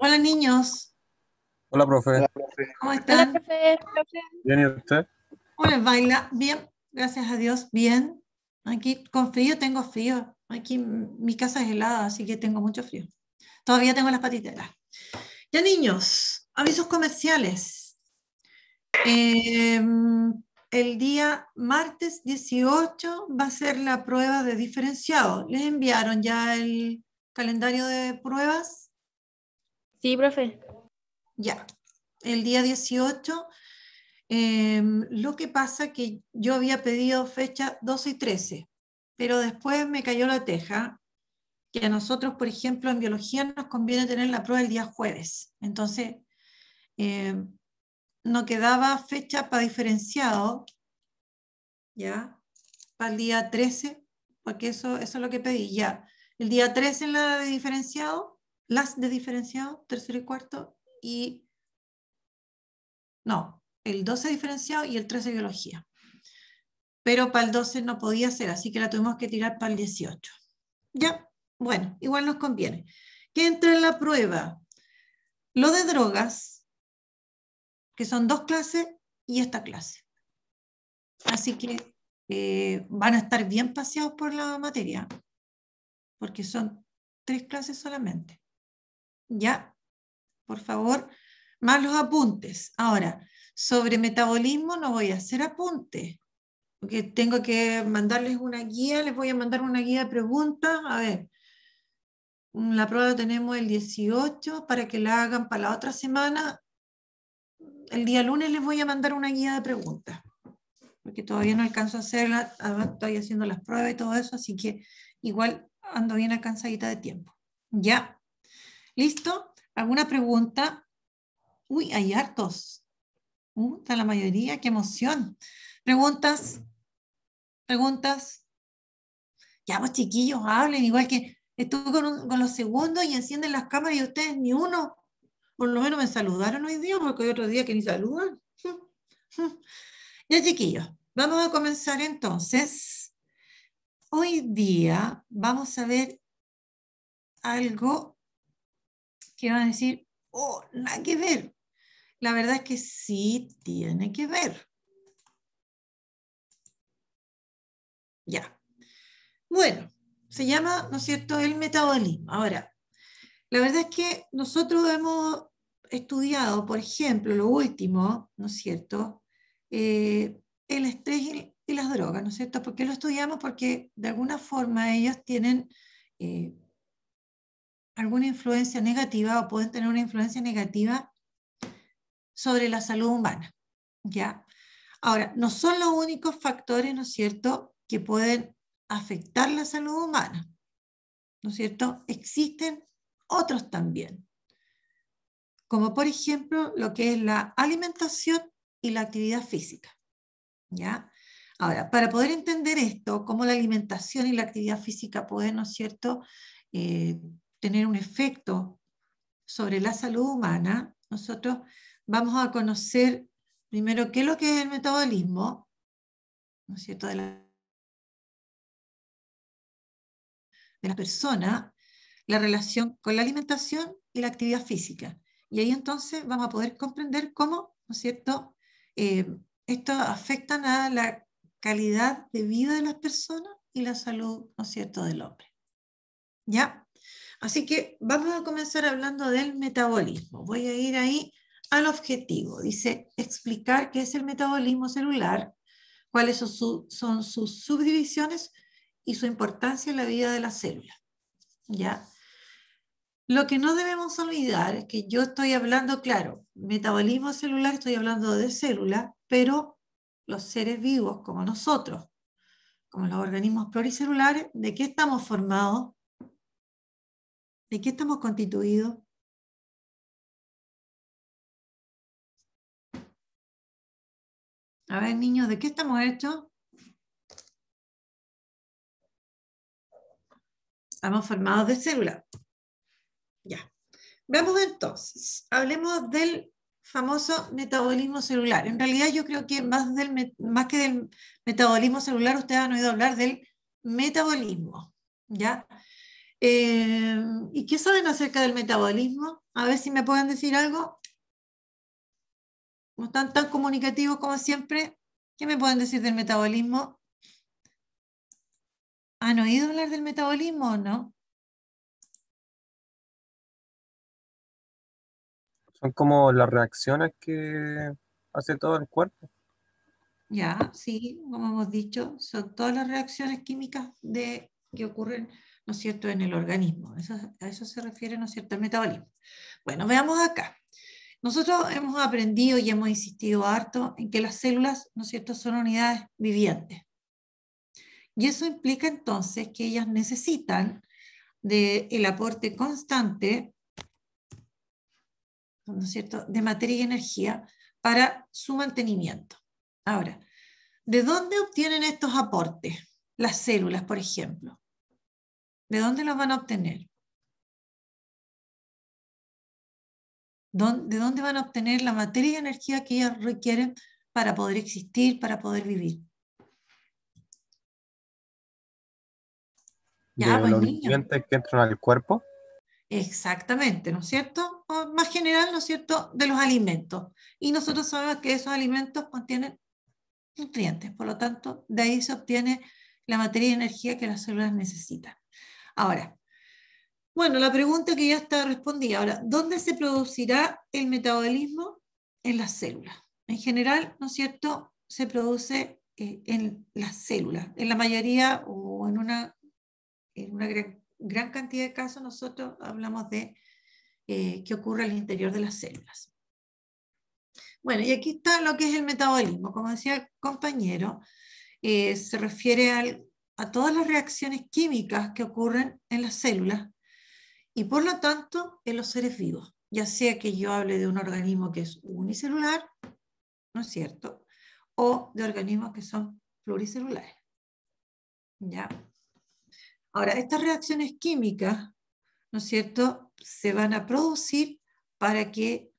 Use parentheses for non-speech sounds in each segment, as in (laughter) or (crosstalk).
Hola niños. Hola profe. ¿Cómo están? Bien, ¿y usted? Hola baila? Bien, gracias a Dios, bien. Aquí con frío tengo frío. Aquí mi casa es helada, así que tengo mucho frío. Todavía tengo las patiteras. Ya niños, avisos comerciales. Eh, el día martes 18 va a ser la prueba de diferenciado. Les enviaron ya el calendario de pruebas Sí, profe. Ya, el día 18. Em, lo que pasa que yo había pedido fecha 12 y 13, pero después me cayó la teja que a nosotros, por ejemplo, en biología nos conviene tener la prueba el día jueves. Entonces, em, no quedaba fecha para diferenciado, ¿ya? Para el día 13, porque eso, eso es lo que pedí, ya. El día 13 en la de diferenciado las de diferenciado, tercero y cuarto, y no, el 12 diferenciado y el 13 biología. Pero para el 12 no podía ser, así que la tuvimos que tirar para el 18. Ya, bueno, igual nos conviene. ¿Qué entra en la prueba? Lo de drogas, que son dos clases, y esta clase. Así que eh, van a estar bien paseados por la materia, porque son tres clases solamente. ¿Ya? Por favor, más los apuntes. Ahora, sobre metabolismo no voy a hacer apuntes, porque tengo que mandarles una guía, les voy a mandar una guía de preguntas. A ver, la prueba la tenemos el 18 para que la hagan para la otra semana. El día lunes les voy a mandar una guía de preguntas, porque todavía no alcanzo a hacerla, estoy haciendo las pruebas y todo eso, así que igual ando bien alcanzadita de tiempo. Ya. ¿Listo? ¿Alguna pregunta? Uy, hay hartos. está la mayoría, qué emoción. ¿Preguntas? ¿Preguntas? Ya, pues chiquillos, hablen, igual que estuve con, con los segundos y encienden las cámaras y ustedes ni uno. Por lo menos me saludaron hoy día, porque hay otro día que ni saludan. (laughs) Ya, chiquillos, vamos a comenzar entonces. Hoy día vamos a ver algo que van a decir, oh, nada que ver. La verdad es que sí tiene que ver. Ya. Bueno, se llama, ¿no es cierto?, el metabolismo. Ahora, la verdad es que nosotros hemos estudiado, por ejemplo, lo último, ¿no es cierto?, eh, el estrés y, las drogas, ¿no es cierto? ¿Por qué lo estudiamos? Porque de alguna forma ellos tienen... Eh, alguna influencia negativa o pueden tener una influencia negativa sobre la salud humana. ¿ya? Ahora, no son los únicos factores, ¿no es cierto?, que pueden afectar la salud humana. ¿No es cierto? Existen otros también, como por ejemplo lo que es la alimentación y la actividad física. ¿ya? Ahora, para poder entender esto, cómo la alimentación y la actividad física pueden, ¿no es cierto?, eh, tener un efecto sobre la salud humana, nosotros vamos a conocer primero qué es lo que es el metabolismo, ¿no es cierto?, de la la persona, la relación con la alimentación y la actividad física. Y ahí entonces vamos a poder comprender cómo, ¿no es cierto?, eh, esto afecta a la calidad de vida de las personas y la salud, ¿no es cierto?, del hombre. ¿Ya? Así que vamos a comenzar hablando del metabolismo. Voy a ir ahí al objetivo. Dice explicar qué es el metabolismo celular, cuáles son, sus subdivisiones y su importancia en la vida de la célula. ¿Ya? Lo que no debemos olvidar es que yo estoy hablando, claro, metabolismo celular, estoy hablando de células, pero los seres vivos como nosotros, como los organismos pluricelulares, ¿de qué estamos formados? ¿De qué estamos constituidos? A ver, niños, ¿de qué estamos hechos? Estamos formados de células. Ya. Vamos entonces, hablemos del famoso metabolismo celular. En realidad yo creo que más, más que del metabolismo celular, ustedes han oído hablar del metabolismo. ¿ya? Eh, ¿Y qué saben acerca del metabolismo? A ver si me pueden decir algo. No están tan comunicativos como siempre. ¿Qué me pueden decir del metabolismo? ¿Han oído hablar del metabolismo o no? Son como las reacciones que hace todo el cuerpo. Ya, sí, como hemos dicho, son todas las reacciones químicas de, que ocurren ¿no cierto?, en el organismo. a eso se refiere, ¿no es cierto?, el metabolismo. Bueno, veamos acá. Nosotros hemos aprendido y hemos insistido harto en que las células, ¿no cierto?, son unidades vivientes. Y eso implica entonces que ellas necesitan del aporte constante, ¿no cierto?, de materia y energía para su mantenimiento. Ahora, ¿de dónde obtienen estos aportes? Las células, por ejemplo. ¿De dónde los van a obtener? ¿De dónde van a obtener la materia y energía que ellas requieren para poder existir, para poder vivir? de pues, los nutrientes que entran al cuerpo. Exactamente, ¿no es cierto? O más general, ¿no es cierto?, de los alimentos. Y nosotros sabemos que esos alimentos contienen nutrientes, por lo tanto, de ahí se obtiene la materia y energía que las células necesitan. Ahora, bueno, la pregunta que ya está respondida. Ahora, ¿dónde se producirá el metabolismo? En las células. En general, ¿no es cierto? Se produce eh, en las células. En la mayoría o en una, gran, cantidad de casos nosotros hablamos de eh, qué que ocurre al interior de las células. Bueno, y aquí está lo que es el metabolismo. Como decía el compañero, eh, se refiere al a todas las reacciones químicas que ocurren en las células y por lo tanto en los seres vivos, ya sea que yo hable de un organismo que es unicelular, ¿no es cierto? O de organismos que son pluricelulares. ¿Ya? Ahora, estas reacciones químicas, ¿no es cierto?, se van a producir para que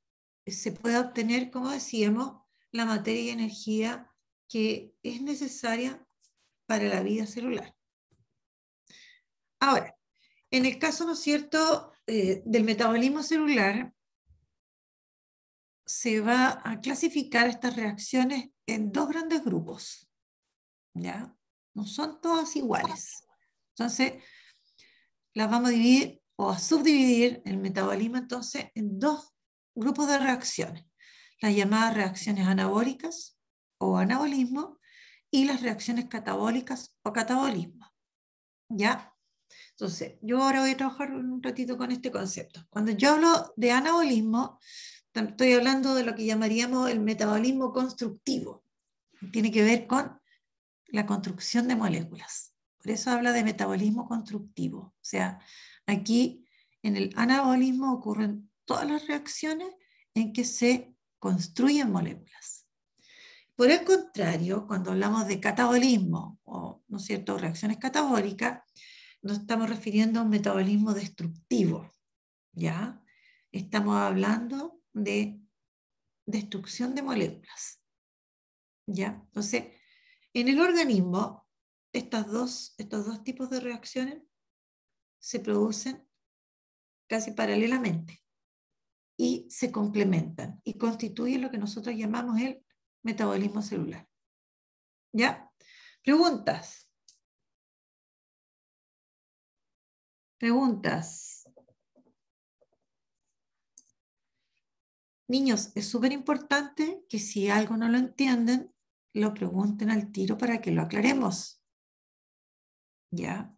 se pueda obtener, como decíamos, la materia y energía que es necesaria para la vida celular. Ahora, en el caso, ¿no es cierto?, eh, del metabolismo celular, se va a clasificar estas reacciones en dos grandes grupos. ¿ya? No son todas iguales. Entonces, las vamos a dividir o a subdividir el metabolismo entonces en dos grupos de reacciones. Las llamadas reacciones anabólicas o anabolismo y las reacciones catabólicas o catabolismo. ¿Ya? Entonces, yo ahora voy a trabajar un ratito con este concepto. Cuando yo hablo de anabolismo, estoy hablando de lo que llamaríamos el metabolismo constructivo. Tiene que ver con la construcción de moléculas. Por eso habla de metabolismo constructivo. O sea, aquí en el anabolismo ocurren todas las reacciones en que se construyen moléculas. Por el contrario, cuando hablamos de catabolismo o ¿no es cierto? reacciones catabólicas, nos estamos refiriendo a un metabolismo destructivo. ¿ya? Estamos hablando de destrucción de moléculas. Entonces, en el organismo, estos dos tipos de reacciones se producen casi paralelamente y se complementan y constituyen lo que nosotros llamamos el metabolismo celular. ¿Ya? Preguntas. Preguntas. Niños, es súper importante que si algo no lo entienden, lo pregunten al tiro para que lo aclaremos. ¿Ya?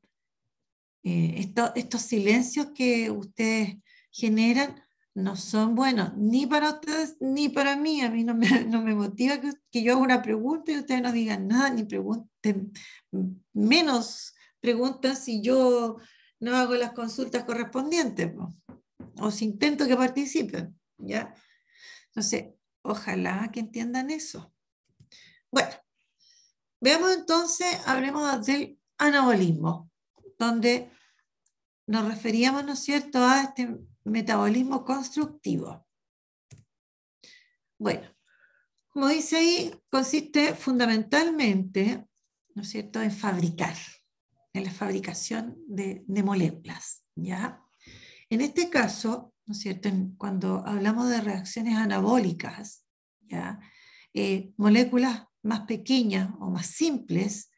Eh, estos silencios que ustedes generan no son buenos, ni para ustedes ni para mí. A mí no me, (laughs) no me motiva que, yo haga una pregunta y ustedes no digan nada, ni pregunten, menos preguntas si yo no hago las consultas correspondientes o si intento que participen. ¿ya? Entonces, ojalá que entiendan eso. Bueno, veamos entonces, hablemos del anabolismo, donde nos referíamos, ¿no es cierto?, a este metabolismo constructivo. Bueno, como dice ahí, consiste fundamentalmente, ¿no es cierto?, en fabricar, en la fabricación de, moléculas, En este caso, cuando hablamos de reacciones anabólicas, eh, moléculas más pequeñas o más simples,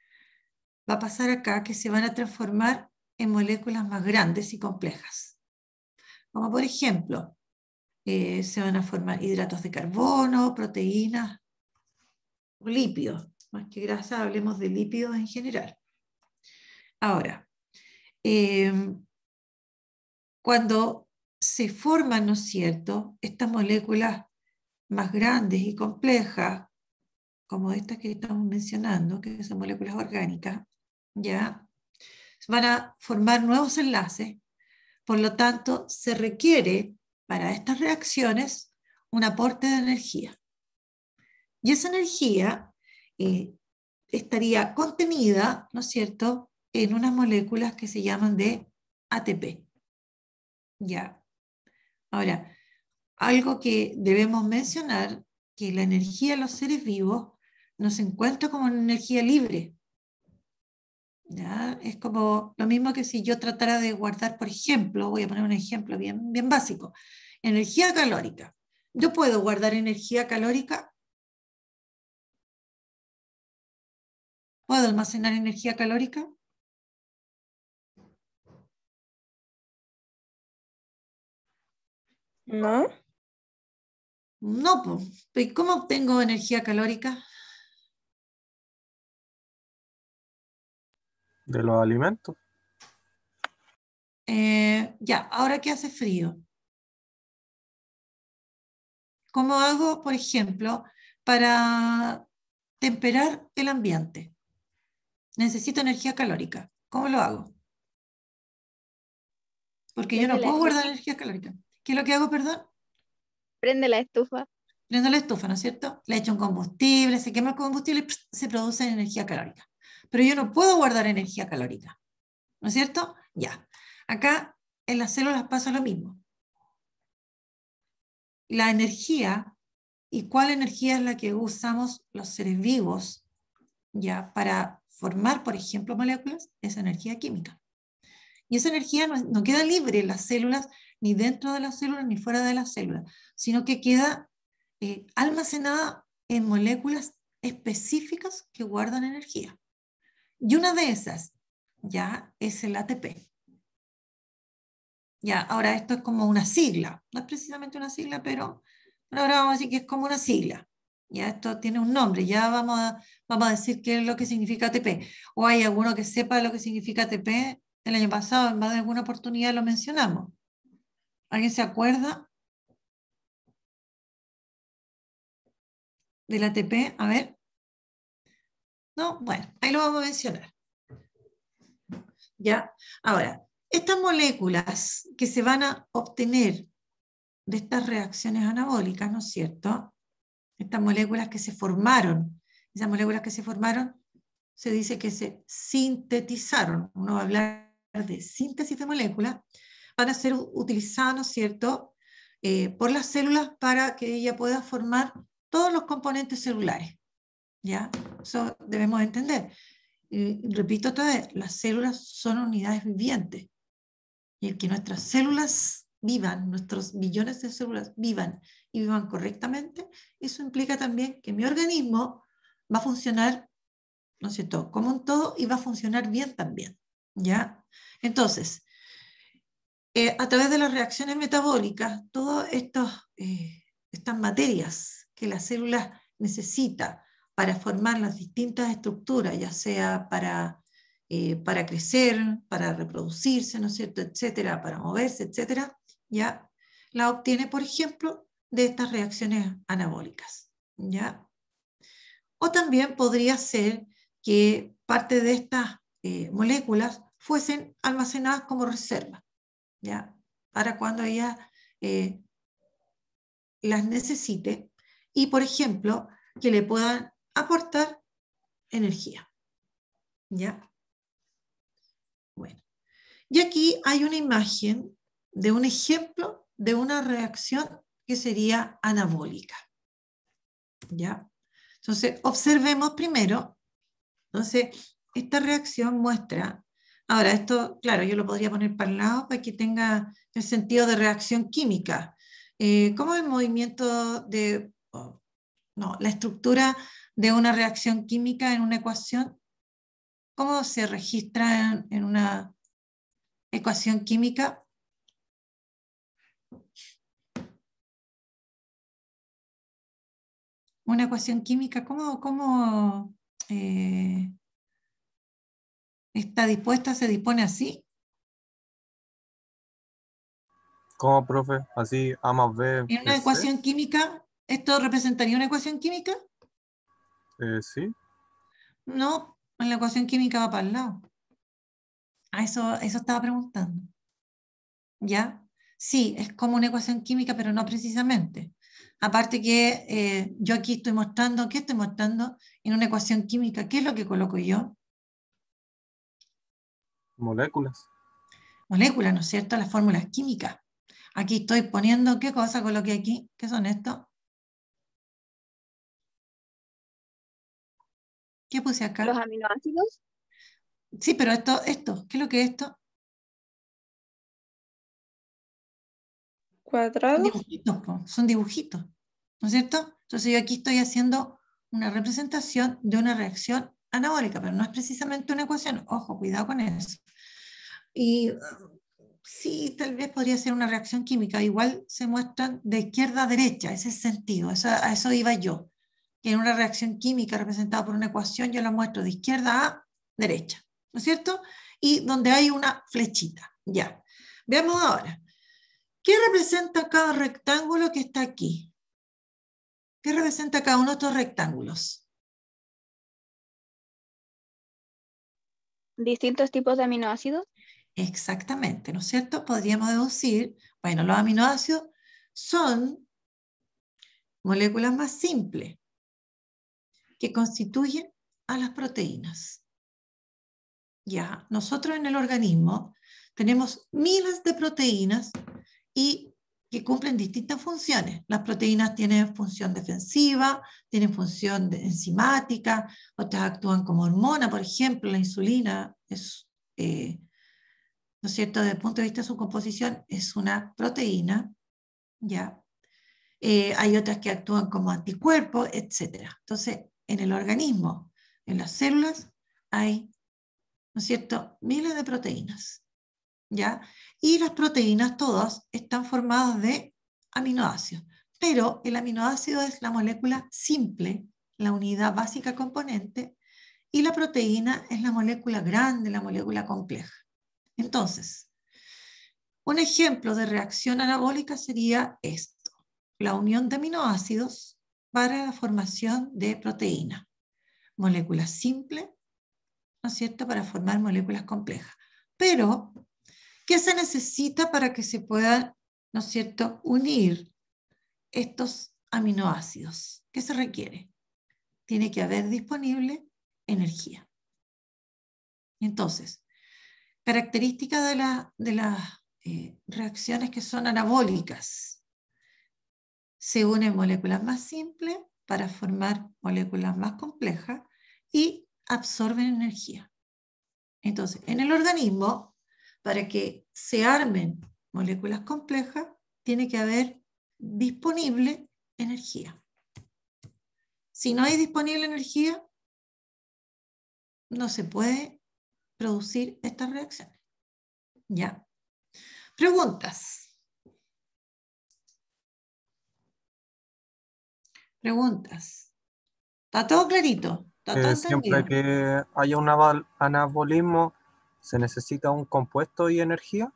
va a pasar acá que se van a transformar en moléculas más grandes y complejas como por ejemplo, eh, se van a formar hidratos de carbono, proteínas, lípidos. Más que grasa, hablemos de lípidos en general. Ahora, em, cuando se forman, ¿no es cierto?, estas moléculas más grandes y complejas, como estas que estamos mencionando, que son moléculas orgánicas, ya van a formar nuevos enlaces por lo tanto, se requiere para estas reacciones un aporte de energía. Y esa energía eh, estaría contenida, ¿no es cierto?, en unas moléculas que se llaman de ATP. Ya. Ahora, algo que debemos mencionar, que la energía de los seres vivos nos encuentra como una energía libre, es como lo mismo que si yo tratara de guardar, por ejemplo, voy a poner un ejemplo bien, bien básico, energía calórica. Yo puedo guardar energía calórica. ¿Puedo almacenar energía calórica? No. No, pues, ¿cómo obtengo energía calórica? de los alimentos. Eh, ya, ahora que hace frío. ¿Cómo hago, por ejemplo, para temperar el ambiente? Necesito energía calórica. ¿Cómo lo hago? Porque yo no puedo guardar energía calórica. ¿Qué es lo que hago, perdón? Prende la estufa. Prende la estufa, ¿no es cierto? Le echo un combustible, se quema el combustible y se produce energía calórica pero yo no puedo guardar energía calórica. ¿No es cierto? Ya. Acá en las células pasa lo mismo. La energía, ¿y cuál energía es la que usamos los seres vivos ya para formar, por ejemplo, moléculas? Es energía química. Y esa energía no, queda libre en las células, ni dentro de las células, ni fuera de las células, sino que queda eh, almacenada en moléculas específicas que guardan energía. Y una de esas, ya, es el ATP. Ya, ahora esto es como una sigla, no es precisamente una sigla, pero, ahora vamos a decir que es como una sigla. Ya esto tiene un nombre, ya vamos a, vamos a decir qué es lo que significa ATP. ¿O hay alguno que sepa lo que significa ATP? El año pasado, en más de alguna oportunidad, lo mencionamos. ¿Alguien se acuerda? del ATP, a ver. Bueno, ahí lo vamos a mencionar. ¿Ya? Ahora, estas moléculas que se van a obtener de estas reacciones anabólicas, ¿no es cierto? Estas moléculas que se formaron, esas moléculas que se formaron, se dice que se sintetizaron. Uno va a hablar de síntesis de moléculas, van a ser utilizadas, ¿no es cierto?, eh, por las células para que ella pueda formar todos los componentes celulares. ¿ya? Eso debemos entender. repito otra vez, las células son unidades vivientes. Y el que nuestras células vivan, nuestros billones de células vivan y vivan correctamente, eso implica también que mi organismo va a funcionar, ¿no sé como un todo y va a funcionar bien también, ¿ya? Entonces, eh, a través de las reacciones metabólicas, todas estas eh, materias que la célula necesita para formar las distintas estructuras, ya sea eh, para, crecer, para reproducirse, ¿no es cierto?, etcétera, para moverse, etcétera, ya la obtiene, por ejemplo, de estas reacciones anabólicas, ¿ya? O también podría ser que parte de estas eh, moléculas fuesen almacenadas como reserva, ¿ya? Para cuando ella eh, las necesite y, por ejemplo, que le puedan aportar energía. ¿Ya? Bueno. Y aquí hay una imagen de un ejemplo de una reacción que sería anabólica. ¿Ya? Entonces, observemos primero. Entonces, esta reacción muestra, ahora esto, claro, yo lo podría poner para el lado para que tenga el sentido de reacción química. Eh, ¿Cómo el movimiento de, oh, no, la estructura de una reacción química en una ecuación? ¿Cómo se registra en, una ecuación química? Una ecuación química, ¿cómo, eh, está dispuesta? ¿Se dispone así? ¿Cómo, profe? Así A más B. ¿En una ecuación química? ¿Esto representaría una ecuación química? Eh, sí. No, en la ecuación química va para el lado. eso, estaba preguntando. ¿Ya? Sí, es como una ecuación química, pero no precisamente. Aparte que eh, yo aquí estoy mostrando, ¿qué estoy mostrando? En una ecuación química, ¿qué es lo que coloco yo? Moléculas. Moléculas, ¿no es cierto? Las fórmulas químicas. Aquí estoy poniendo, ¿qué cosa coloqué aquí? ¿Qué son estos? ¿Qué puse acá? Los aminoácidos. Sí, pero esto, esto, ¿qué es lo que es esto? Cuadrados. Son dibujitos, ¿no es cierto? Entonces yo aquí estoy haciendo una representación de una reacción anabólica, pero no es precisamente una ecuación. Ojo, cuidado con eso. Y uh, sí, tal vez podría ser una reacción química. Igual se muestran de izquierda a derecha, ese sentido. a eso iba yo en una reacción química representada por una ecuación yo la muestro de izquierda a derecha, ¿no es cierto? Y donde hay una flechita, ya. Veamos ahora, ¿qué representa cada rectángulo que está aquí? ¿Qué representa cada uno de estos rectángulos? Distintos tipos de aminoácidos. Exactamente, ¿no es cierto? Podríamos deducir, bueno, los aminoácidos son moléculas más simples, que constituyen a las proteínas. Ya, nosotros en el organismo tenemos miles de proteínas y que cumplen distintas funciones. Las proteínas tienen función defensiva, tienen función enzimática, otras actúan como hormona, por ejemplo, la insulina es, eh, ¿no es cierto?, desde el punto de vista de su composición, es una proteína, ¿ya? Eh, hay otras que actúan como anticuerpos, etc. Entonces, en el organismo, en las células, hay, ¿no es cierto?, miles de proteínas. ¿Ya? Y las proteínas todas están formadas de aminoácidos, pero el aminoácido es la molécula simple, la unidad básica componente, y la proteína es la molécula grande, la molécula compleja. Entonces, un ejemplo de reacción anabólica sería esto, la unión de aminoácidos para la formación de proteína. Moléculas simples, ¿no es cierto?, para formar moléculas complejas. Pero, ¿qué se necesita para que se puedan, ¿no es cierto?, unir estos aminoácidos. ¿Qué se requiere? Tiene que haber disponible energía. Entonces, características de, las eh, reacciones que son anabólicas se unen moléculas más simples para formar moléculas más complejas y absorben energía. Entonces, en el organismo, para que se armen moléculas complejas, tiene que haber disponible energía. Si no hay disponible energía, no se puede producir estas reacciones. Ya. Preguntas. Preguntas. Está todo clarito. Eh, todo siempre que haya un anabolismo, ¿se necesita un compuesto y energía?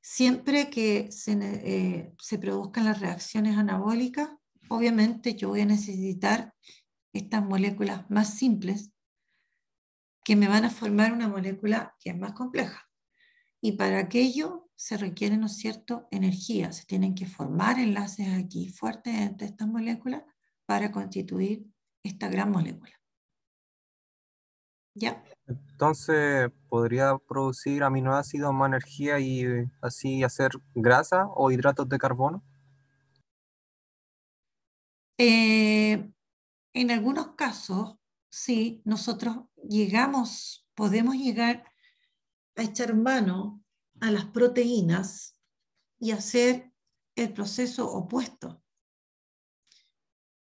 Siempre que se, eh, se produzcan las reacciones anabólicas, obviamente yo voy a necesitar estas moléculas más simples que me van a formar una molécula que es más compleja. Y para aquello se requiere, ¿no cierto?, energía. Se tienen que formar enlaces aquí fuertes entre estas moléculas para constituir esta gran molécula. ¿Ya? Entonces, ¿podría producir aminoácidos más energía y así hacer grasa o hidratos de carbono? Eh, en algunos casos, sí, nosotros llegamos, podemos llegar a echar mano a las proteínas y hacer el proceso opuesto,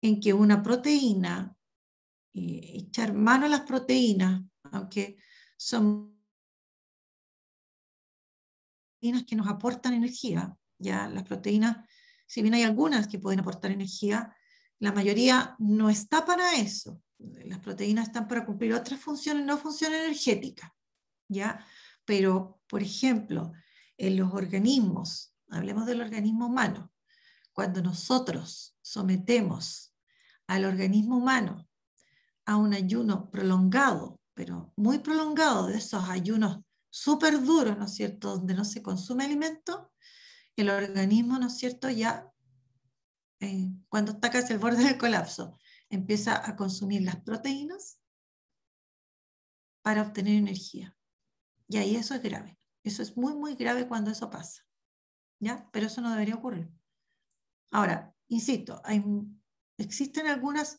en que una proteína, eh, echar mano a las proteínas, aunque son proteínas que nos aportan energía, ya las proteínas, si bien hay algunas que pueden aportar energía, la mayoría no está para eso. Las proteínas están para cumplir otras funciones, no función energética, ya pero, por ejemplo, en los organismos, hablemos del organismo humano, cuando nosotros sometemos al organismo humano a un ayuno prolongado, pero muy prolongado, de esos ayunos súper duros, ¿no es cierto?, donde no se consume alimento, el organismo, ¿no es cierto?, ya eh, cuando está casi al borde del colapso, empieza a consumir las proteínas para obtener energía. Y ahí eso es grave. Eso es muy, muy grave cuando eso pasa. Pero eso no debería ocurrir. Ahora, insisto, hay, existen algunas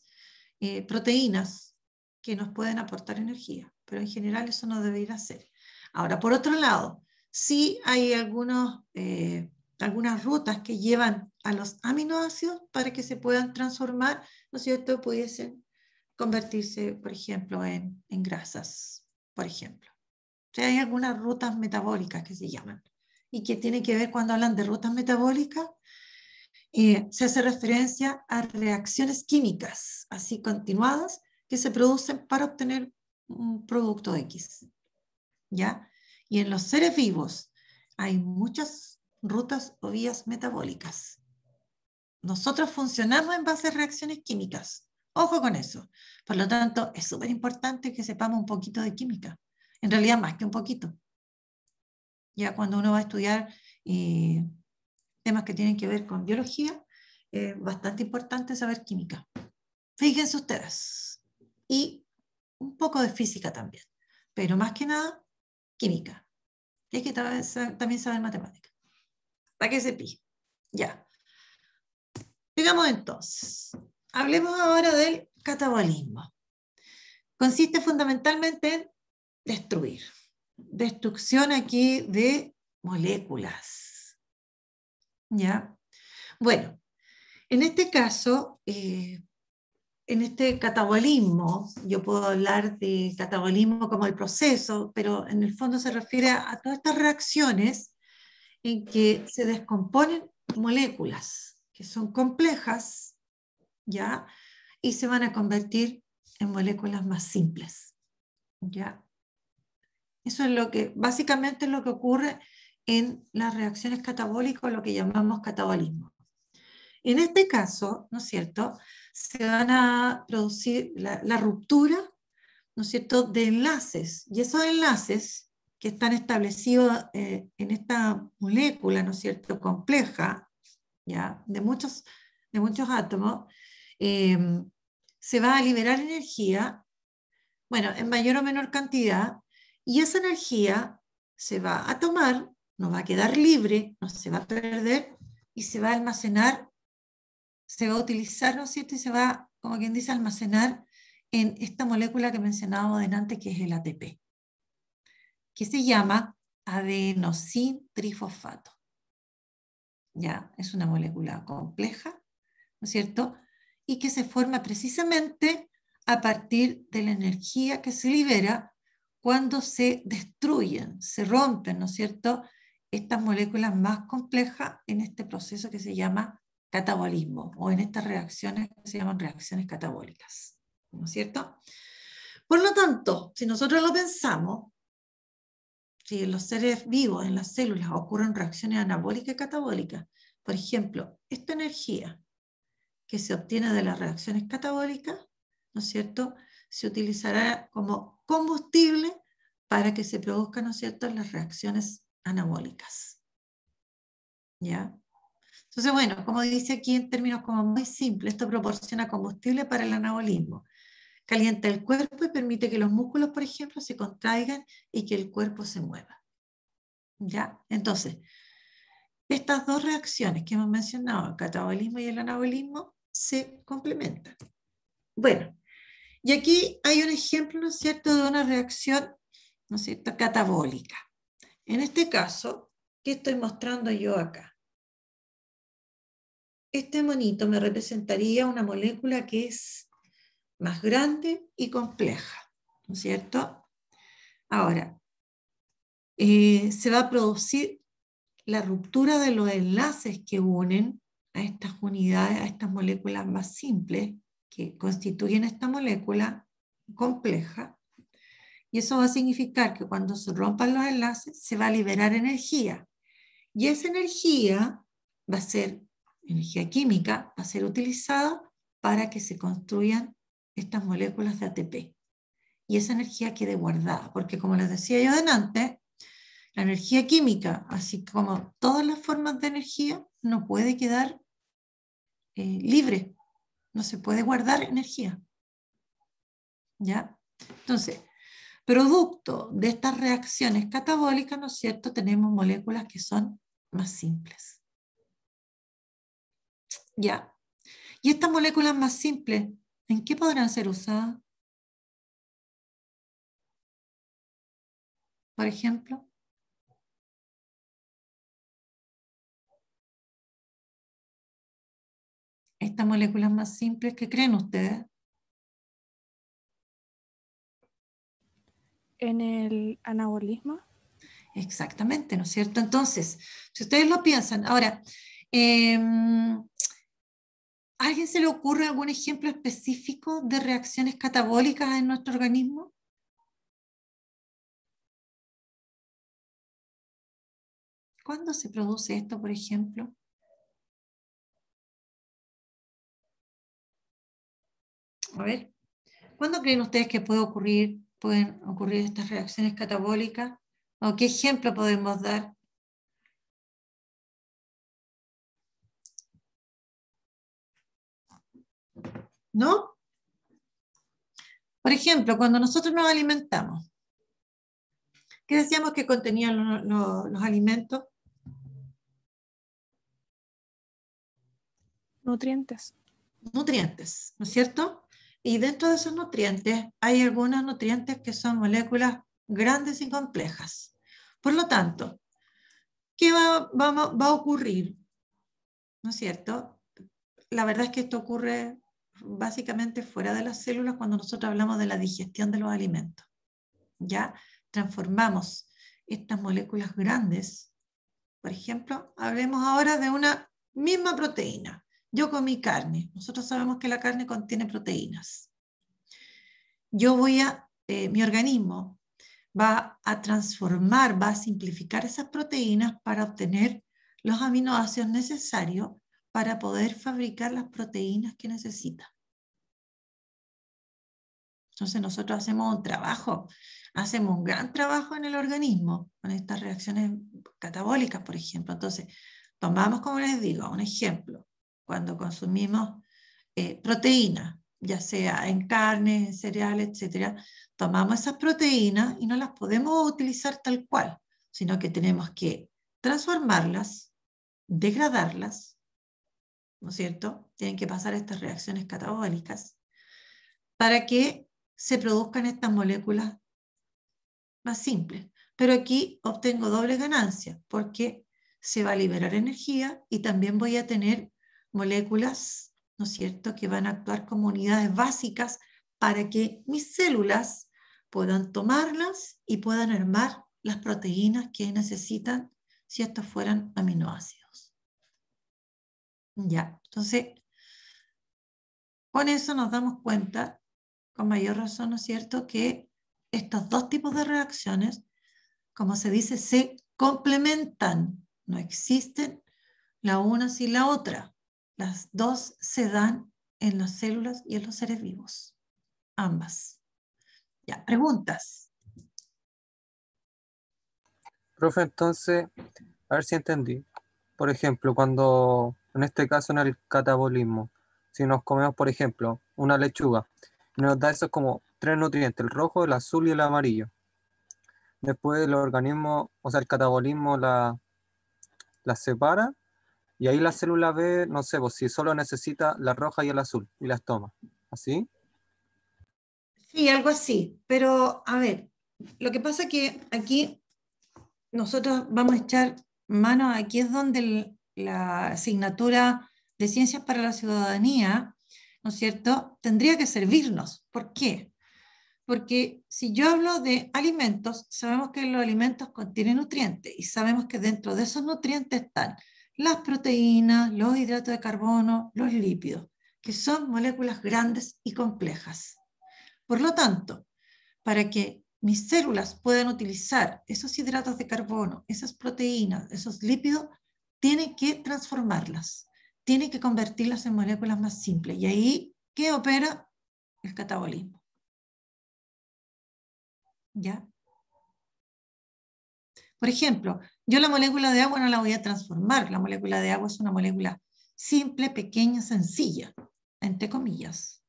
eh, proteínas que nos pueden aportar energía, pero en general eso no debería ser. Ahora, por otro lado, sí hay algunos, eh, algunas rutas que llevan a los aminoácidos para que se puedan transformar, ¿no es cierto?, pudiesen convertirse, por ejemplo, en grasas, por ejemplo hay algunas rutas metabólicas que se llaman y que tienen que ver cuando hablan de rutas metabólicas. Eh, se hace referencia a reacciones químicas así continuadas que se producen para obtener un producto X. ¿Ya? Y en los seres vivos hay muchas rutas o vías metabólicas. Nosotros funcionamos en base a reacciones químicas. Ojo con eso. Por lo tanto, es súper importante que sepamos un poquito de química en realidad más que un poquito. Ya cuando uno va a estudiar eh, temas que tienen que ver con biología, es bastante importante saber química. Fíjense ustedes. Y un poco de física también, pero más que nada, química. Y hay que también saber matemática. Para que se pille. Ya. Digamos entonces, hablemos ahora del catabolismo. Consiste fundamentalmente en destruir. Destrucción aquí de moléculas. ¿Ya? Bueno, en este caso, eh, en este catabolismo, yo puedo hablar de catabolismo como el proceso, pero en el fondo se refiere a todas estas reacciones en que se descomponen moléculas que son complejas, ¿ya? Y se van a convertir en moléculas más simples, ¿ya? Eso es lo que, básicamente es lo que ocurre en las reacciones catabólicas, lo que llamamos catabolismo. En este caso, ¿no es cierto?, se van a producir la, ruptura, ¿no es cierto?, de enlaces. Y esos enlaces que están establecidos eh, en esta molécula, ¿no es cierto?, compleja, ¿ya?, de muchos, de muchos átomos, eh, se va a liberar energía, bueno, en mayor o menor cantidad, y esa energía se va a tomar, no va a quedar libre, no se va a perder y se va a almacenar, se va a utilizar, ¿no es cierto? Y se va, como quien dice, almacenar en esta molécula que mencionaba delante, que es el ATP, que se llama adenosin trifosfato. Ya, es una molécula compleja, ¿no es cierto? Y que se forma precisamente a partir de la energía que se libera cuando se destruyen, se rompen, ¿no es cierto?, estas moléculas más complejas en este proceso que se llama catabolismo o en estas reacciones que se llaman reacciones catabólicas, ¿no es cierto? Por lo tanto, si nosotros lo pensamos, si en los seres vivos, en las células, ocurren reacciones anabólicas y catabólicas, por ejemplo, esta energía que se obtiene de las reacciones catabólicas, ¿no es cierto?, se utilizará como combustible para que se produzcan, las reacciones anabólicas. ¿Ya? Entonces, bueno, como dice aquí en términos como muy simples, esto proporciona combustible para el anabolismo. Calienta el cuerpo y permite que los músculos, por ejemplo, se contraigan y que el cuerpo se mueva. ¿Ya? Entonces, estas dos reacciones que hemos mencionado, el catabolismo y el anabolismo, se complementan. Bueno, y aquí hay un ejemplo, cierto?, de una reacción, ¿no cierto?, catabólica. En este caso, ¿qué estoy mostrando yo acá? Este monito me representaría una molécula que es más grande y compleja, ¿no cierto? Ahora, eh, se va a producir la ruptura de los enlaces que unen a estas unidades, a estas moléculas más simples, que constituyen esta molécula compleja. Y eso va a significar que cuando se rompan los enlaces se va a liberar energía. Y esa energía va a ser, energía química, va a ser utilizada para que se construyan estas moléculas de ATP. Y esa energía quede guardada, porque como les decía yo delante, la energía química, así como todas las formas de energía, no puede quedar eh, libre, no se puede guardar energía. ¿Ya? Entonces, producto de estas reacciones catabólicas, ¿no es cierto? Tenemos moléculas que son más simples. ¿Ya? Y estas moléculas más simples, ¿en qué podrán ser usadas? Por ejemplo, estas moléculas más simples, ¿qué creen ustedes? En el anabolismo. Exactamente, ¿no es cierto? Entonces, si ustedes lo piensan, ahora, ¿a em, alguien se le ocurre algún ejemplo específico de reacciones catabólicas en nuestro organismo? ¿Cuándo se produce esto, por ejemplo? a ver, ¿cuándo creen ustedes que puede ocurrir, pueden ocurrir estas reacciones catabólicas? ¿O qué ejemplo podemos dar? ¿No? Por ejemplo, cuando nosotros nos alimentamos, ¿qué decíamos que contenían los alimentos? Nutrientes. Nutrientes, ¿no es cierto? Y dentro de esos nutrientes hay algunos nutrientes que son moléculas grandes y complejas. Por lo tanto, ¿qué va, a ocurrir? ¿No es cierto? La verdad es que esto ocurre básicamente fuera de las células cuando nosotros hablamos de la digestión de los alimentos. Ya transformamos estas moléculas grandes. Por ejemplo, hablemos ahora de una misma proteína. Yo comí carne. Nosotros sabemos que la carne contiene proteínas. Yo voy a, eh, mi organismo va a transformar, va a simplificar esas proteínas para obtener los aminoácidos necesarios para poder fabricar las proteínas que necesita. Entonces nosotros hacemos un trabajo, hacemos un gran trabajo en el organismo con estas reacciones catabólicas, por ejemplo. Entonces, tomamos, como les digo, un ejemplo, cuando consumimos eh, proteínas, ya sea en carne, en cereales, etc. Tomamos esas proteínas y no las podemos utilizar tal cual, sino que tenemos que transformarlas, degradarlas, ¿no es cierto? Tienen que pasar estas reacciones catabólicas para que se produzcan estas moléculas más simples. Pero aquí obtengo doble ganancia porque se va a liberar energía y también voy a tener moléculas, ¿no es cierto?, que van a actuar como unidades básicas para que mis células puedan tomarlas y puedan armar las proteínas que necesitan si estos fueran aminoácidos. Ya, entonces, con eso nos damos cuenta, con mayor razón, ¿no es cierto?, que estos dos tipos de reacciones, como se dice, se complementan, no existen la una sin la otra. Las dos se dan en las células y en los seres vivos. Ambas. Ya, preguntas. Profe, entonces, a ver si entendí. Por ejemplo, cuando, en este caso en el catabolismo, si nos comemos, por ejemplo, una lechuga, nos da esos como tres nutrientes, el rojo, el azul y el amarillo. Después el organismo, o sea, el catabolismo la, la separa y ahí la célula B, no sé, vos, si solo necesita la roja y el azul y las toma. ¿Así? Sí, algo así. Pero a ver, lo que pasa es que aquí nosotros vamos a echar mano, aquí es donde la asignatura de Ciencias para la Ciudadanía, ¿no es cierto?, tendría que servirnos. ¿Por qué? Porque si yo hablo de alimentos, sabemos que los alimentos contienen nutrientes y sabemos que dentro de esos nutrientes están las proteínas, los hidratos de carbono, los lípidos, que son moléculas grandes y complejas. Por lo tanto, para que mis células puedan utilizar esos hidratos de carbono, esas proteínas, esos lípidos, tiene que transformarlas, tiene que convertirlas en moléculas más simples. Y ahí, ¿qué opera? El catabolismo. ¿Ya? Por ejemplo, yo la molécula de agua no la voy a transformar. La molécula de agua es una molécula simple, pequeña, sencilla, entre comillas.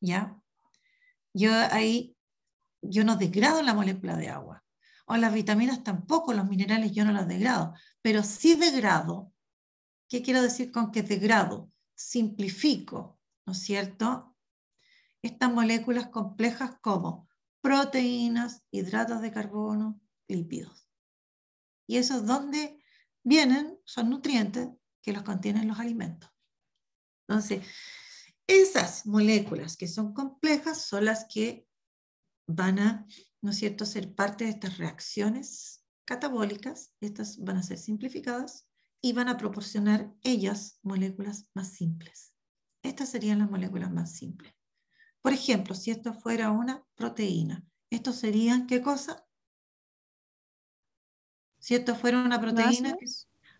¿Ya? Yo ahí, yo no degrado la molécula de agua. O las vitaminas tampoco, los minerales yo no las degrado. Pero sí degrado. ¿Qué quiero decir con que degrado? Simplifico, ¿no es cierto? Estas moléculas complejas como proteínas, hidratos de carbono, lípidos. Y eso es donde vienen, son nutrientes que los contienen los alimentos. Entonces, esas moléculas que son complejas son las que van a, ¿no es cierto?, ser parte de estas reacciones catabólicas, estas van a ser simplificadas y van a proporcionar ellas moléculas más simples. Estas serían las moléculas más simples. Por ejemplo, si esto fuera una proteína, ¿esto serían qué cosa? ¿cierto? Fueron una proteína,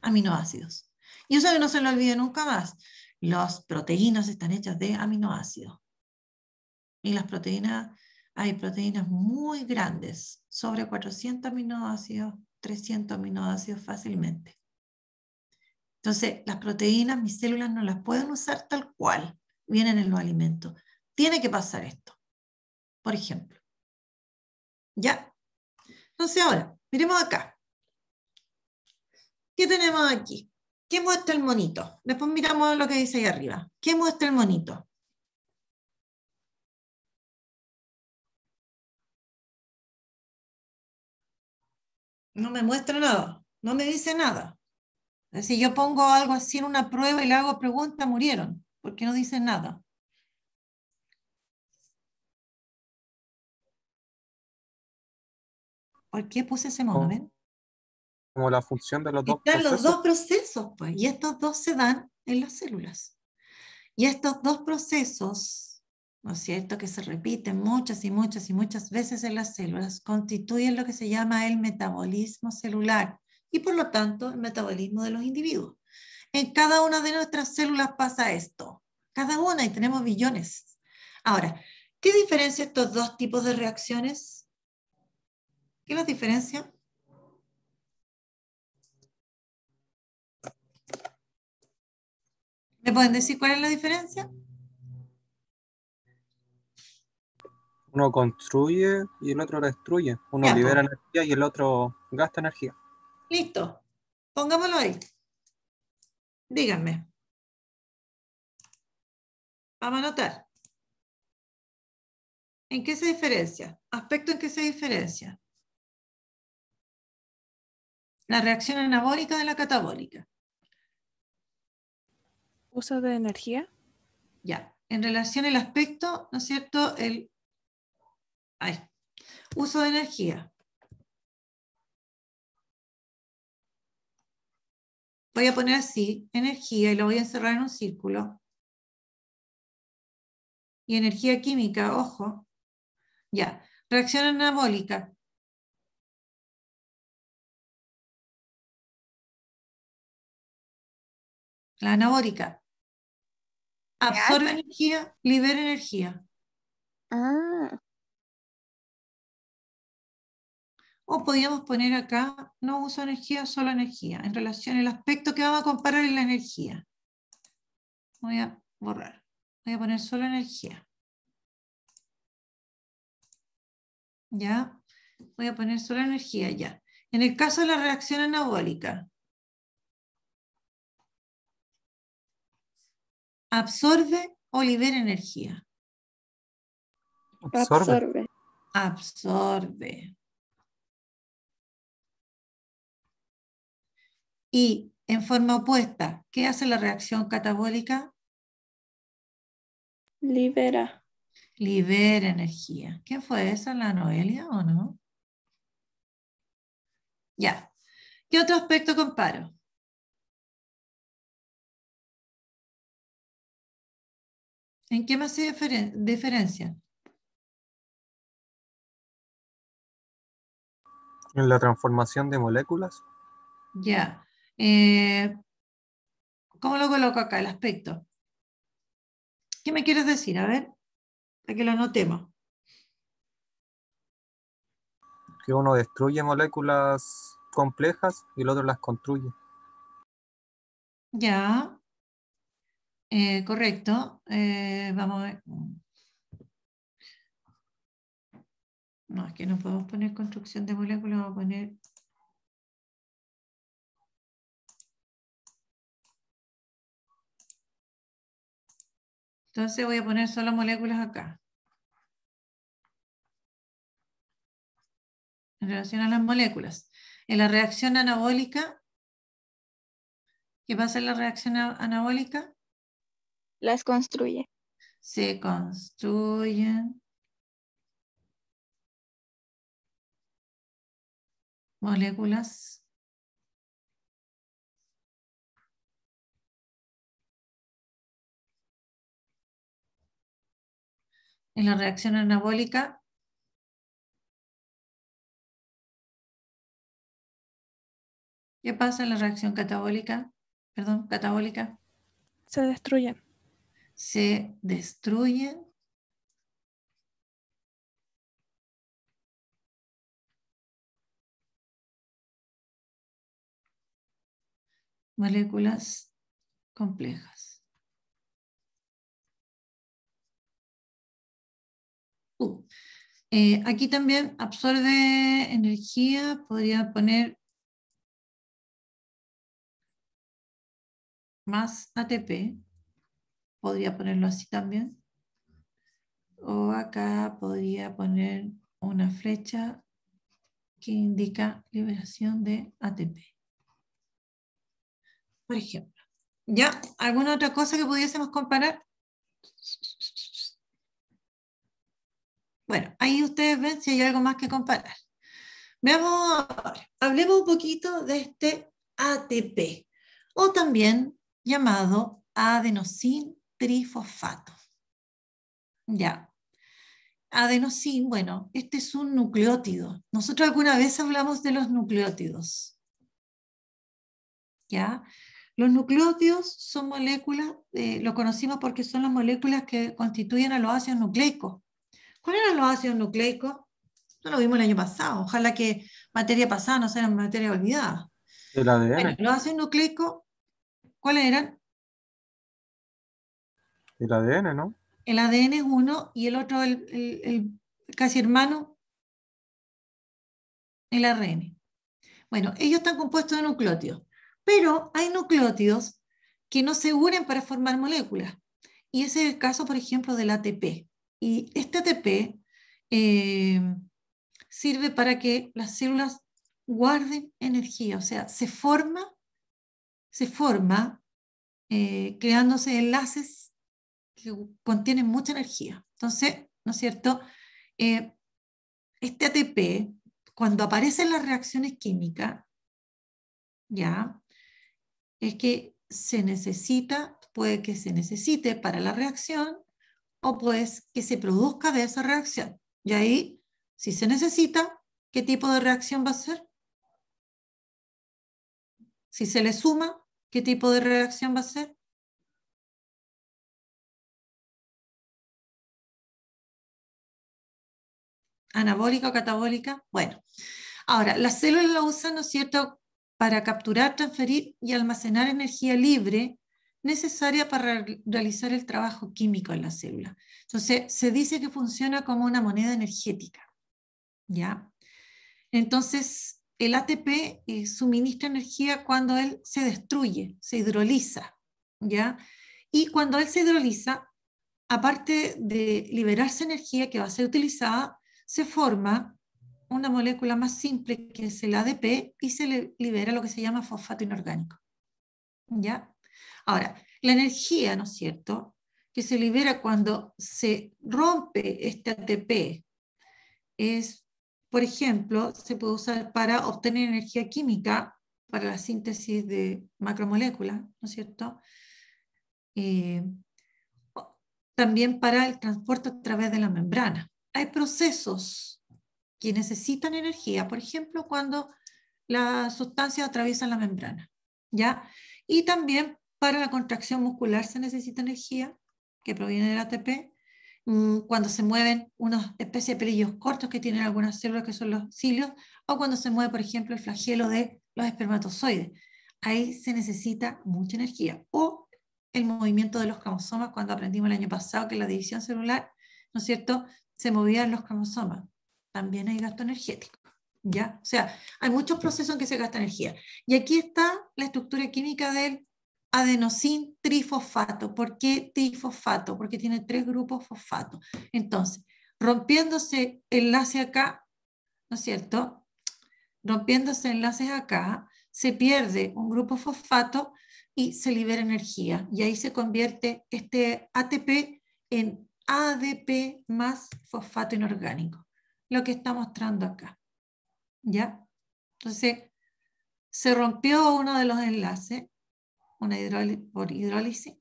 ¿Aminoácidos? Y eso que no se lo olvide nunca más. Las proteínas están hechas de aminoácidos. Y las proteínas, hay proteínas muy grandes, sobre 400 aminoácidos, 300 aminoácidos fácilmente. Entonces, las proteínas, mis células no las pueden usar tal cual, vienen en los alimentos. Tiene que pasar esto, por ejemplo. ¿Ya? Entonces, ahora, miremos acá. ¿Qué tenemos aquí? ¿Qué muestra el monito? Después miramos lo que dice ahí arriba. ¿Qué muestra el monito? No me muestra nada, no me dice nada. Si yo pongo algo así en una prueba y le hago pregunta, murieron, porque no dicen nada. ¿Por qué puse ese oh. momento? como la función de los dos procesos. los dos procesos, pues, y estos dos se dan en las células. Y estos dos procesos, ¿no es cierto?, que se repiten muchas y muchas y muchas veces en las células, constituyen lo que se llama el metabolismo celular y por lo tanto el metabolismo de los individuos. En cada una de nuestras células pasa esto, cada una, y tenemos billones. Ahora, ¿qué diferencia estos dos tipos de reacciones? ¿Qué las diferencia? ¿Me pueden decir cuál es la diferencia? Uno construye y el otro destruye. Uno libera energía y el otro gasta energía. Listo. Pongámoslo ahí. Díganme. Vamos a anotar. ¿En qué se diferencia? ¿Aspecto en qué se diferencia? La reacción anabólica de la catabólica. Uso de energía. Ya. En relación al aspecto, ¿no es cierto? El uso de energía. Voy a poner así, energía, y lo voy a encerrar en un círculo. Y energía química, ojo. Ya. Reacción anabólica. La anabólica absorbe energía, libera energía. Ah. O podríamos poner acá, no uso energía, solo energía, en relación al aspecto que vamos a comparar en la energía. Voy a borrar, voy a poner solo energía. ¿Ya? Voy a poner solo energía ya. En el caso de la reacción anabólica, absorbe o libera energía? Absorbe. Absorbe. Y en forma opuesta, ¿qué hace la reacción catabólica? Libera. Libera energía. ¿Qué fue esa, la Noelia o no? Ya. ¿Qué otro aspecto comparo? ¿En qué más se diferencia? diferencian? En la transformación de moléculas. Ya. Eh, ¿Cómo lo coloco acá, el aspecto? ¿Qué me quieres decir? A ver, para que lo anotemos. Que uno destruye moléculas complejas y el otro las construye. Ya. Eh, correcto. Eh, vamos a ver. No, es que no podemos poner construcción de moléculas, vamos a poner... Entonces voy a poner solo moléculas acá. En relación a las moléculas. En la reacción anabólica, ¿qué pasa en la reacción anabólica? las construye. Se construyen. Moléculas. En la reacción anabólica, ¿Qué pasa en la reacción catabólica? Perdón, catabólica. Se destruyen se destruyen moléculas complejas. Uh, eh, aquí también absorbe energía, podría poner más ATP podría ponerlo así también. O acá podría poner una flecha que indica liberación de ATP. Por ejemplo. ¿Ya? ¿Alguna otra cosa que pudiésemos comparar? Bueno, ahí ustedes ven si hay algo más que comparar. Veamos, hablemos un poquito de este ATP, o también llamado adenosin trifosfato. Ya. Adenosín, bueno, este es un nucleótido. Nosotros alguna vez hablamos de los nucleótidos. ¿Ya? Los nucleótidos son moléculas, eh, lo conocimos porque son las moléculas que constituyen a los ácidos nucleicos. ¿Cuáles eran los ácidos nucleicos? No lo vimos el año pasado. Ojalá que materia pasada no sea materia olvidada. Bueno, los ácidos nucleicos, ¿cuáles eran? El ADN, ¿no? El ADN es uno y el otro, el, casi hermano, el ARN. Bueno, ellos están compuestos de nucleótidos, pero hay nucleótidos que no se unen para formar moléculas. Y ese es el caso, por ejemplo, del ATP. Y este ATP eh, sirve para que las células guarden energía, o sea, se forma, se forma eh, creándose enlaces que contienen mucha energía. Entonces, ¿no es cierto? Eh, este ATP, cuando aparecen las reacciones químicas, ya, es que se necesita, puede que se necesite para la reacción o puede que se produzca de esa reacción. Y ahí, si se necesita, ¿qué tipo de reacción va a ser? Si se le suma, ¿qué tipo de reacción va a ser? anabólica o catabólica. Bueno, ahora, las células la usan, ¿no es cierto?, para capturar, transferir y almacenar energía libre necesaria para realizar el trabajo químico en la célula. Entonces, se dice que funciona como una moneda energética. ¿ya? Entonces, el ATP eh, suministra energía cuando él se destruye, se hidroliza. ¿ya? Y cuando él se hidroliza, aparte de liberarse energía que va a ser utilizada, se forma una molécula más simple que es el ADP y se le libera lo que se llama fosfato inorgánico. ¿Ya? Ahora, la energía, ¿no es cierto?, que se libera cuando se rompe este ATP es, por ejemplo, se puede usar para obtener energía química para la síntesis de macromoléculas, ¿no es cierto? Eh, también para el transporte a través de la membrana hay procesos que necesitan energía, por ejemplo, cuando las sustancias atraviesan la membrana, ¿ya? Y también para la contracción muscular se necesita energía que proviene del ATP. Mm, cuando se mueven unas especies de pelillos cortos que tienen algunas células que son los cilios, o cuando se mueve, por ejemplo, el flagelo de los espermatozoides. Ahí se necesita mucha energía. O el movimiento de los cromosomas, cuando aprendimos el año pasado que la división celular, ¿no es cierto?, se movían los cromosomas. También hay gasto energético. ¿ya? O sea, hay muchos procesos en que se gasta energía. Y aquí está la estructura química del adenosin trifosfato. ¿Por qué trifosfato? Porque tiene tres grupos fosfato. Entonces, rompiéndose enlace acá, ¿no es cierto? Rompiéndose enlaces acá, se pierde un grupo fosfato y se libera energía. Y ahí se convierte este ATP en ADP más fosfato inorgánico, lo que está mostrando acá. ¿Ya? Entonces, se rompió uno de los enlaces una por hidrólisis,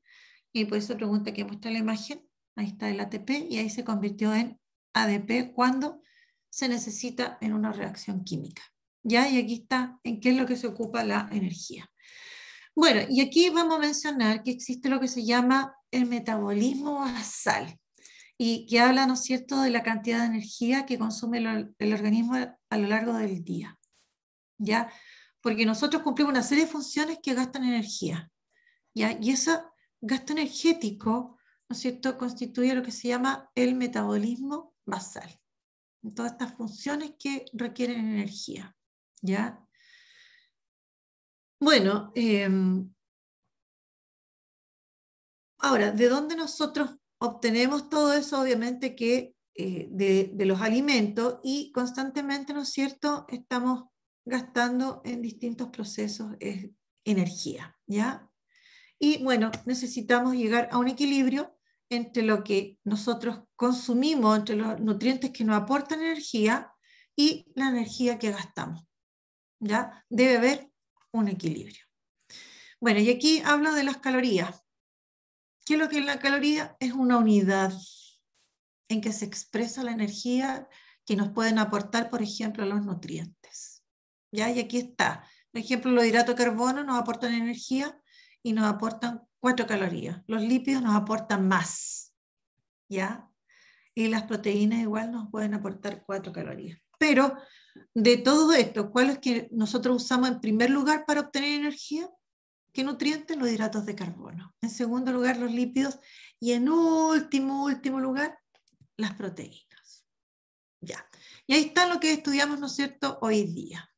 y por eso pregunta que muestra la imagen, ahí está el ATP, y ahí se convirtió en ADP cuando se necesita en una reacción química. ¿Ya? Y aquí está en qué es lo que se ocupa la energía. Bueno, y aquí vamos a mencionar que existe lo que se llama el metabolismo basal y que habla, ¿no cierto?, de la cantidad de energía que consume el, organismo a lo largo del día. ¿Ya? Porque nosotros cumplimos una serie de funciones que gastan energía. ¿ya? Y ese gasto energético, ¿no es cierto?, constituye lo que se llama el metabolismo basal. Todas estas funciones que requieren energía. ¿Ya? Bueno, em, ahora, ¿de dónde nosotros obtenemos todo eso, obviamente, que eh, de, los alimentos y constantemente, ¿no es cierto?, estamos gastando en distintos procesos energía, ¿ya? Y bueno, necesitamos llegar a un equilibrio entre lo que nosotros consumimos, entre los nutrientes que nos aportan energía y la energía que gastamos, ¿ya? Debe haber un equilibrio. Bueno, y aquí hablo de las calorías. ¿Qué es lo que es la caloría? Es una unidad en que se expresa la energía que nos pueden aportar, por ejemplo, los nutrientes. ¿Ya? Y aquí está. Por ejemplo, los hidratos de carbono nos aportan energía y nos aportan cuatro calorías. Los lípidos nos aportan más. ¿Ya? Y las proteínas igual nos pueden aportar cuatro calorías. Pero de todo esto, ¿cuál es que nosotros usamos en primer lugar para obtener energía? ¿Qué nutrientes? Los hidratos de carbono. En segundo lugar, los lípidos. Y en último, último lugar, las proteínas. Ya. Y ahí está lo que estudiamos, ¿no es cierto?, hoy día.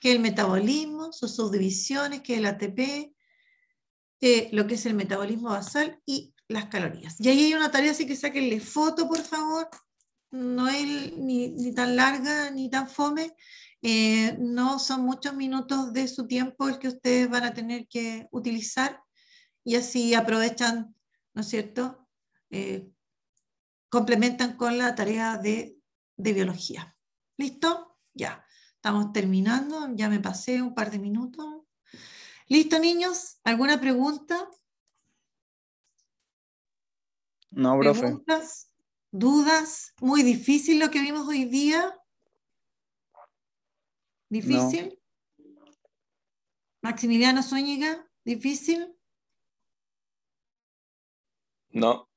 Que el metabolismo, sus subdivisiones, que el ATP, lo que es el metabolismo basal y las calorías. Y ahí hay una tarea, así que saquenle foto, por favor. No es ni tan larga ni tan fome. Eh, no son muchos minutos de su tiempo el que ustedes van a tener que utilizar y así aprovechan, ¿no es cierto? Eh, complementan con la tarea de, de biología. ¿Listo? Ya, estamos terminando, ya me pasé un par de minutos. ¿Listo, niños? ¿Alguna pregunta? No, profe. ¿Preguntas? ¿Dudas? Muy difícil lo que vimos hoy día. ¿Difícil? ¿Maximiliano Zúñiga? ¿Difícil? No.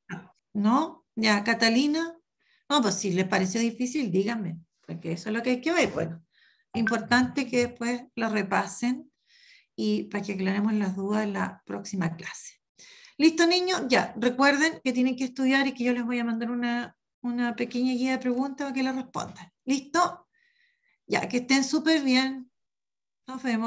¿No? ¿Ya Catalina? No, pues si les pareció difícil, díganme, porque eso es lo que hay que ver. Bueno, importante que después lo repasen y para que aclaremos las dudas en la próxima clase. Listo, niños, ya. Recuerden que tienen que estudiar y que yo les voy a mandar una, una pequeña guía de preguntas para que la respondan. ¿Listo? Ya, que estén súper bien. Nos vemos.